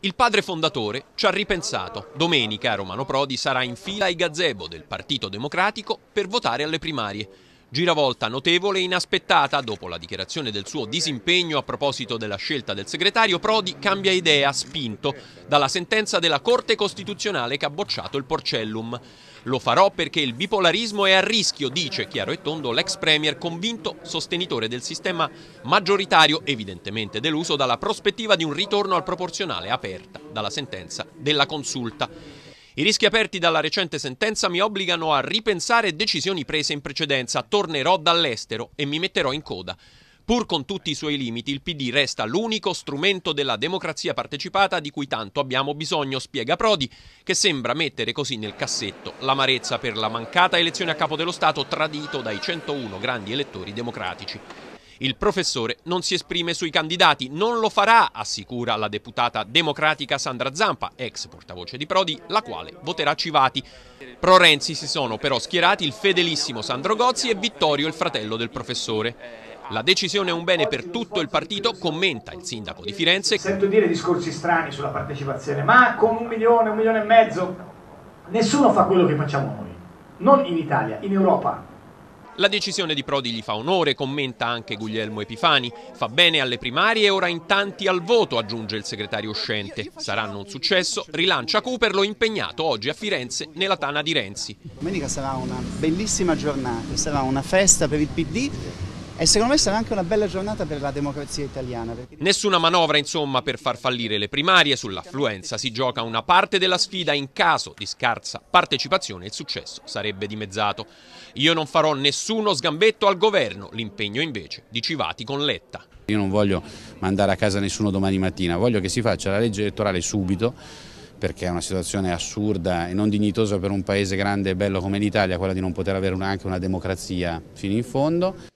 Il padre fondatore ci ha ripensato. Domenica Romano Prodi sarà in fila ai gazebo del Partito Democratico per votare alle primarie. Giravolta notevole e inaspettata, dopo la dichiarazione del suo disimpegno a proposito della scelta del segretario, Prodi cambia idea, spinto dalla sentenza della Corte Costituzionale che ha bocciato il Porcellum. Lo farò perché il bipolarismo è a rischio, dice chiaro e tondo l'ex premier convinto sostenitore del sistema maggioritario, evidentemente deluso dalla prospettiva di un ritorno al proporzionale aperta dalla sentenza della consulta. I rischi aperti dalla recente sentenza mi obbligano a ripensare decisioni prese in precedenza. Tornerò dall'estero e mi metterò in coda. Pur con tutti i suoi limiti, il PD resta l'unico strumento della democrazia partecipata di cui tanto abbiamo bisogno, spiega Prodi, che sembra mettere così nel cassetto l'amarezza per la mancata elezione a capo dello Stato tradito dai 101 grandi elettori democratici. Il professore non si esprime sui candidati, non lo farà, assicura la deputata democratica Sandra Zampa, ex portavoce di Prodi, la quale voterà Civati. Pro Renzi si sono però schierati il fedelissimo Sandro Gozzi e Vittorio, il fratello del professore. La decisione è un bene per tutto il partito, commenta il sindaco di Firenze. Sento dire discorsi strani sulla partecipazione, ma con un milione, un milione e mezzo, nessuno fa quello che facciamo noi. Non in Italia, in Europa. La decisione di Prodi gli fa onore, commenta anche Guglielmo Epifani. Fa bene alle primarie e ora in tanti al voto, aggiunge il segretario uscente. Saranno un successo, rilancia Cooperlo impegnato oggi a Firenze nella tana di Renzi. Domenica sarà una bellissima giornata, sarà una festa per il PD e secondo me sarà anche una bella giornata per la democrazia italiana. Perché... Nessuna manovra, insomma, per far fallire le primarie. Sull'affluenza si gioca una parte della sfida. In caso di scarsa partecipazione, il successo sarebbe dimezzato. Io non farò nessuno sgambetto al governo, l'impegno invece di Civati con Letta. Io non voglio mandare a casa nessuno domani mattina, voglio che si faccia la legge elettorale subito perché è una situazione assurda e non dignitosa per un paese grande e bello come l'Italia, quella di non poter avere anche una democrazia fino in fondo.